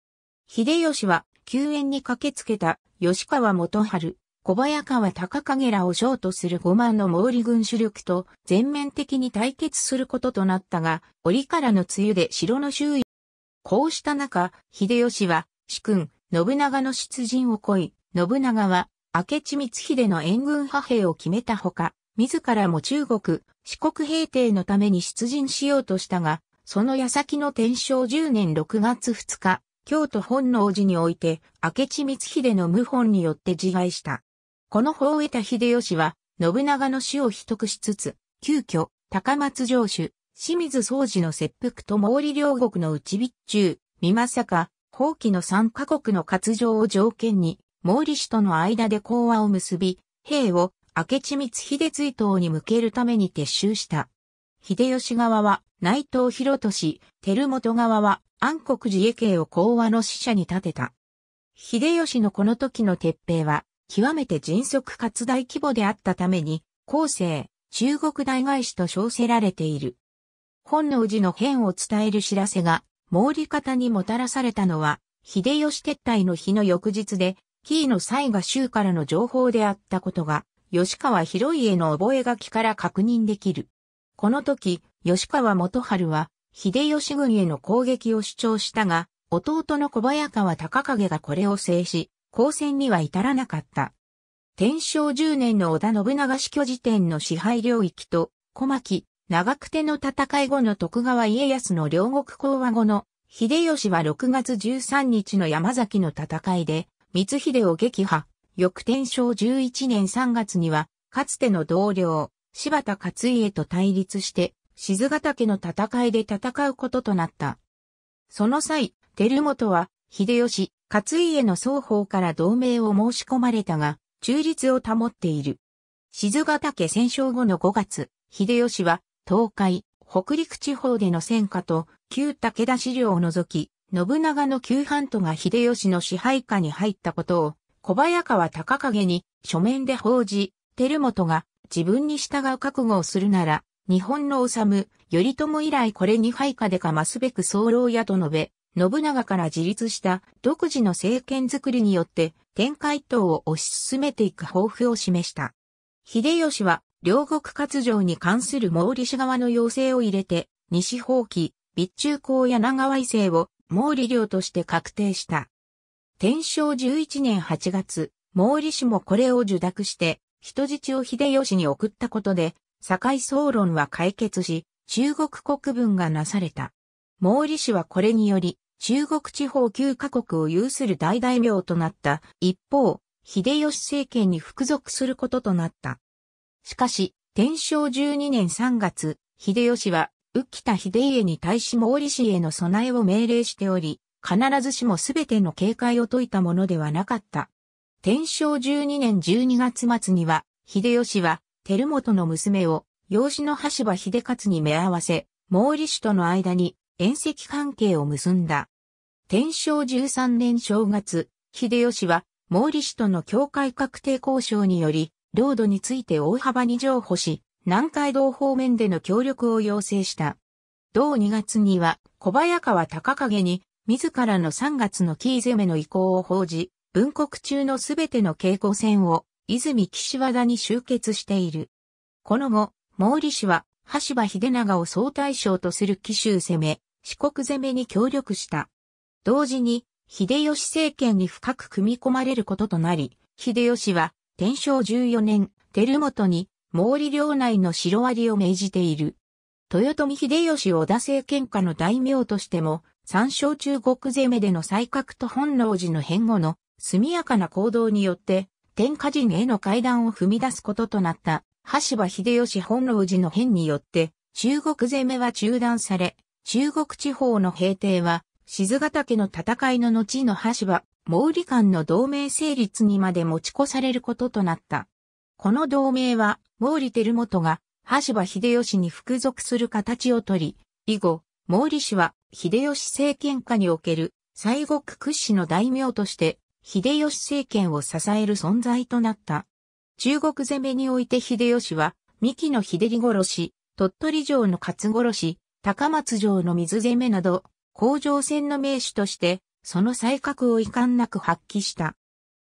秀吉は救援に駆けつけた吉川元春、小早川高影らを将とする5万の毛利軍主力と全面的に対決することとなったが、折からの梅雨で城の周囲。こうした中、秀吉は、主君、信長の出陣を恋、信長は、明智光秀の援軍派兵を決めたほか、自らも中国、四国平定のために出陣しようとしたが、その矢先の天正10年6月2日、京都本能寺において、明智光秀の謀反によって自害した。この法を得た秀吉は、信長の死を秘匿しつつ、急遽、高松城主、清水総司の切腹と毛利両国の内備中、三政法規の三カ国の割上を条件に、毛利氏との間で講和を結び、兵を明智光秀追悼に向けるために撤収した。秀吉側は内藤博俊、照本側は安国寺家系を講和の使者に立てた。秀吉のこの時の鉄兵は極めて迅速かつ大規模であったために、後世、中国大外史と称せられている。本能寺の変を伝える知らせが、毛利方にもたらされたのは、秀吉撤退の日の翌日で、紀伊の西賀州からの情報であったことが、吉川広家の覚書から確認できる。この時、吉川元春は、秀吉軍への攻撃を主張したが、弟の小早川隆景がこれを制し、交戦には至らなかった。天正10年の織田信長死去時点の支配領域と、小牧、長久手の戦い後の徳川家康の両国講和後の、秀吉は6月13日の山崎の戦いで、光秀を撃破、翌天正11年3月には、かつての同僚、柴田勝家と対立して、静ヶ岳の戦いで戦うこととなった。その際、照本は、秀吉、勝家の双方から同盟を申し込まれたが、中立を保っている。静ヶ岳戦勝後の5月、秀吉は、東海、北陸地方での戦火と、旧武田資料を除き、信長の旧半島が秀吉の支配下に入ったことを、小早川高影に書面で報じ、照本が自分に従う覚悟をするなら、日本の治む、頼朝以来これに配下でかますべく候やと述べ、信長から自立した独自の政権づくりによって天下党を推し進めていく抱負を示した。秀吉は両国割上に関する毛利氏側の要請を入れて、西放棄、備中港柳川伊勢を毛利領として確定した。天正11年8月、毛利氏もこれを受諾して、人質を秀吉に送ったことで、境総論は解決し、中国国分がなされた。毛利氏はこれにより、中国地方9カ国を有する大大名となった一方、秀吉政権に服属することとなった。しかし、天正12年3月、秀吉は、浮田秀家に対し毛利氏への備えを命令しており、必ずしも全ての警戒を解いたものではなかった。天正12年12月末には、秀吉は、照本の娘を、養子の橋場秀勝に目合わせ、毛利氏との間に、遠赤関係を結んだ。天正13年正月、秀吉は毛利氏との境界確定交渉により、領土について大幅に譲歩し、南海道方面での協力を要請した。同2月には小早川高景に自らの3月のキー攻めの意向を報じ、文国中のすべての稽古戦を泉岸和田に集結している。この後、毛利氏は、橋場秀長を総大将とする紀州攻め、四国攻めに協力した。同時に、秀吉政権に深く組み込まれることとなり、秀吉は、天正14年、照元に、毛利領内の城割りを命じている。豊臣秀吉を織田政権下の大名としても、参照中国攻めでの再格と本能寺の変後の速やかな行動によって、天下人への階段を踏み出すこととなった、橋場秀吉本能寺の変によって、中国攻めは中断され、中国地方の平定は静ヶ岳の戦いの後の橋は、毛利間の同盟成立にまで持ち越されることとなった。この同盟は、毛利輝元が、橋場秀吉に服属する形をとり、以後、毛利氏は、秀吉政権下における、西国屈指の大名として、秀吉政権を支える存在となった。中国攻めにおいて秀吉は、三木の秀利殺し、鳥取城の勝殺し、高松城の水攻めなど、甲状腺の名手として、その才覚を遺憾なく発揮した。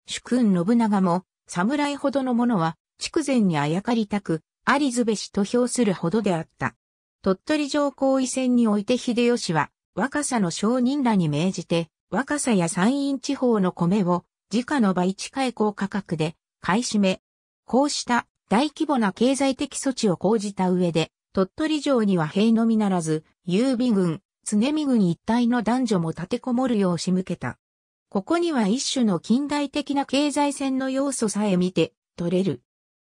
主君信長も、侍ほどの者は、筑前にあやかりたく、ありずべしと評するほどであった。鳥取城行為戦において秀吉は、若さの商人らに命じて、若さや山陰地方の米を、自家の倍近い高価格で、買い占め。こうした大規模な経済的措置を講じた上で、鳥取城には兵のみならず、郵便軍、常見軍一帯の男女も立てこもるよう仕向けた。ここには一種の近代的な経済戦の要素さえ見て取れる。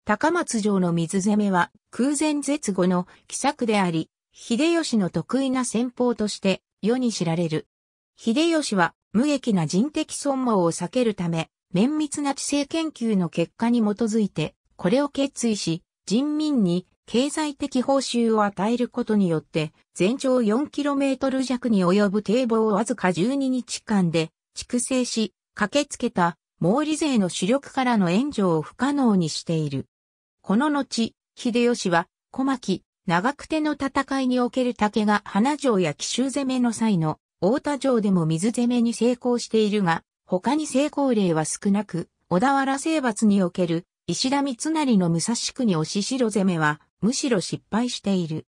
高松城の水攻めは空前絶後の奇策であり、秀吉の得意な戦法として世に知られる。秀吉は無益な人的損耗を避けるため、綿密な知性研究の結果に基づいて、これを決意し、人民に経済的報酬を与えることによって、全長 4km 弱に及ぶ堤防をわずか12日間で築成し、駆けつけた毛利勢の主力からの援助を不可能にしている。この後、秀吉は、小牧、長久手の戦いにおける竹が花城や奇襲攻めの際の、大田城でも水攻めに成功しているが、他に成功例は少なく、小田原征伐における石田三成の武蔵区に押し城攻めはむしろ失敗している。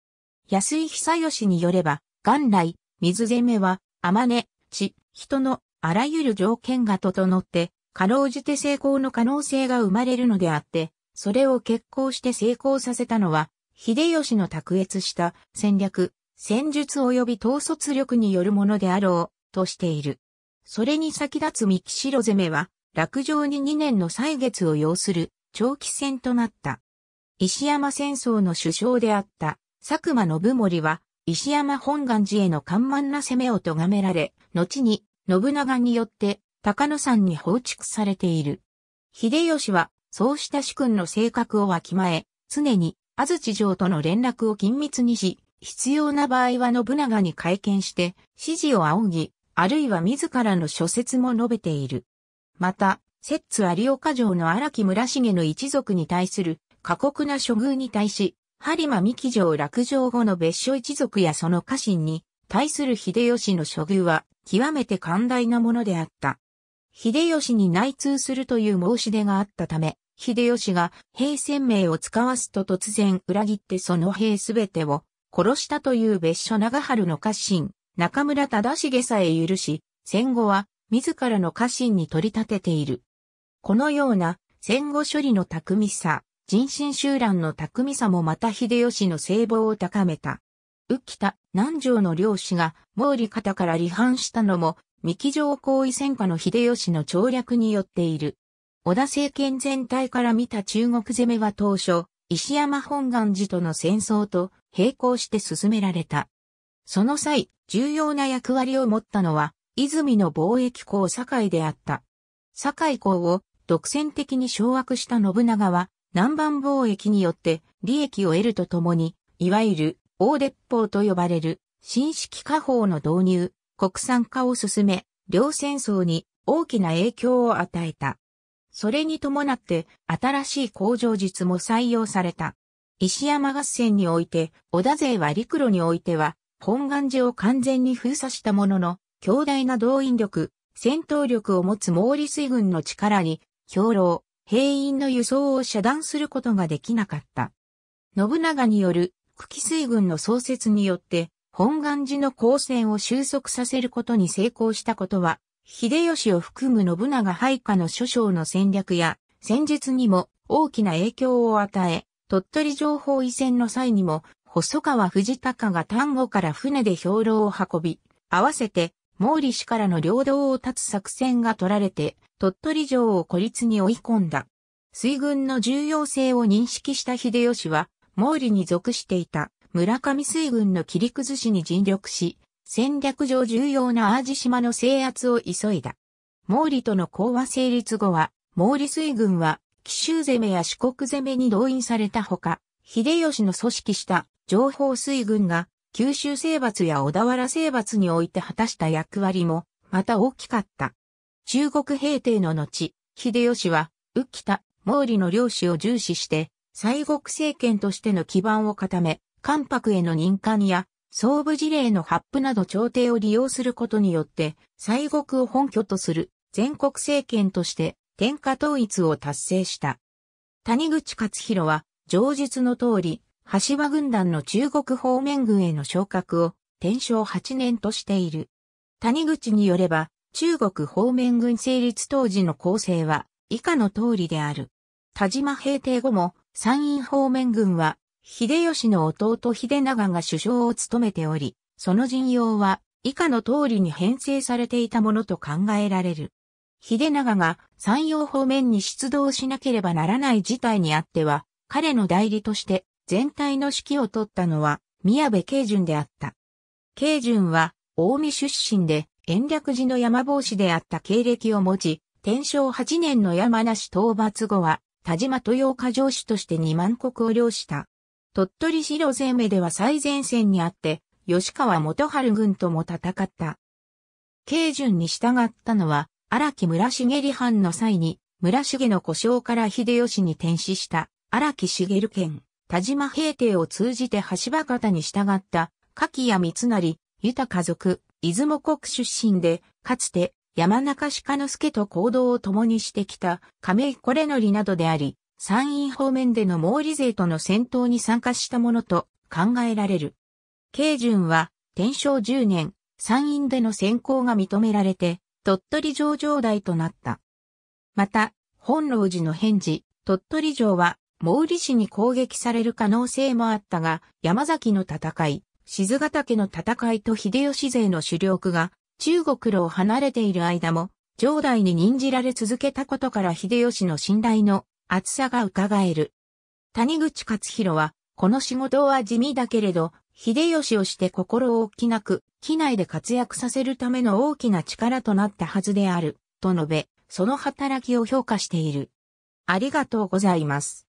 安井久義によれば、元来、水攻めは、まね、地、人のあらゆる条件が整って、かろうじて成功の可能性が生まれるのであって、それを決行して成功させたのは、秀吉の卓越した戦略、戦術及び統率力によるものであろう、としている。それに先立つ三木城攻めは、落城に2年の歳月を要する長期戦となった。石山戦争の首相であった佐久間信盛は石山本願寺への緩慢な攻めを咎められ、後に信長によって高野山に放逐されている。秀吉はそうした主君の性格をわきまえ、常に安土城との連絡を緊密にし、必要な場合は信長に会見して指示を仰ぎ、あるいは自らの諸説も述べている。また、摂津有岡城の荒木村重の一族に対する過酷な処遇に対し、播磨三木城落城後の別所一族やその家臣に対する秀吉の処遇は極めて寛大なものであった。秀吉に内通するという申し出があったため、秀吉が兵戦名を使わすと突然裏切ってその兵すべてを殺したという別所長春の家臣、中村忠重さえ許し、戦後は自らの家臣に取り立てている。このような戦後処理の巧みさ、人心集乱の巧みさもまた秀吉の聖望を高めた。浮田、南条の漁師が毛利方から離反したのも、三木城行為戦下の秀吉の調略によっている。織田政権全体から見た中国攻めは当初、石山本願寺との戦争と並行して進められた。その際、重要な役割を持ったのは、泉の貿易港堺であった。堺港を独占的に掌握した信長は、南蛮貿易によって利益を得るとともに、いわゆる大鉄砲と呼ばれる新式家砲の導入、国産化を進め、両戦争に大きな影響を与えた。それに伴って新しい工場術も採用された。石山合戦において、織田勢は陸路においては、本願寺を完全に封鎖したものの、強大な動員力、戦闘力を持つ毛利水軍の力に、兵糧、兵員の輸送を遮断することができなかった。信長による久喜水軍の創設によって、本願寺の交戦を収束させることに成功したことは、秀吉を含む信長配下の諸将の戦略や戦術にも大きな影響を与え、鳥取情報移戦の際にも、細川藤高が丹後から船で兵糧を運び、合わせて毛利氏からの領土を断つ作戦が取られて、鳥取城を孤立に追い込んだ。水軍の重要性を認識した秀吉は、毛利に属していた村上水軍の切り崩しに尽力し、戦略上重要な淡路島の制圧を急いだ。毛利との講和成立後は、毛利水軍は、奇襲攻めや四国攻めに動員されたほか、秀吉の組織した情報水軍が九州征伐や小田原征伐において果たした役割も、また大きかった。中国平定の後、秀吉は、浮田、毛利の領主を重視して、西国政権としての基盤を固め、関白への任官や、総武事例の発布など朝廷を利用することによって、西国を本拠とする全国政権として天下統一を達成した。谷口勝弘は、上述の通り、橋場軍団の中国方面軍への昇格を天正8年としている。谷口によれば、中国方面軍成立当時の構成は以下の通りである。田島平定後も山陰方面軍は秀吉の弟秀長が首相を務めており、その陣容は以下の通りに編成されていたものと考えられる。秀長が山陽方面に出動しなければならない事態にあっては、彼の代理として全体の指揮を取ったのは宮部慶順であった。慶順は近江出身で延暦寺の山帽子であった経歴を持ち、天正8年の山梨討伐後は田島豊岡城主として二万国を領した。鳥取城攻めでは最前線にあって、吉川元春軍とも戦った。慶順に従ったのは、荒木村重藩の際に、村重の故障から秀吉に転死した、荒木茂県。田島平定を通じて橋場方に従った、柿谷三成、豊家族、出雲国出身で、かつて山中鹿之助と行動を共にしてきた亀井これのりなどであり、山陰方面での毛利勢との戦闘に参加したものと考えられる。慶順は、天正10年、山陰での選考が認められて、鳥取城城代となった。また、本老寺の返事、鳥取城は、毛利氏に攻撃される可能性もあったが、山崎の戦い、静ヶ岳の戦いと秀吉勢の主力が中国路を離れている間も、上代に任じられ続けたことから秀吉の信頼の厚さが伺える。谷口勝弘は、この仕事は地味だけれど、秀吉をして心を大きなく、機内で活躍させるための大きな力となったはずである、と述べ、その働きを評価している。ありがとうございます。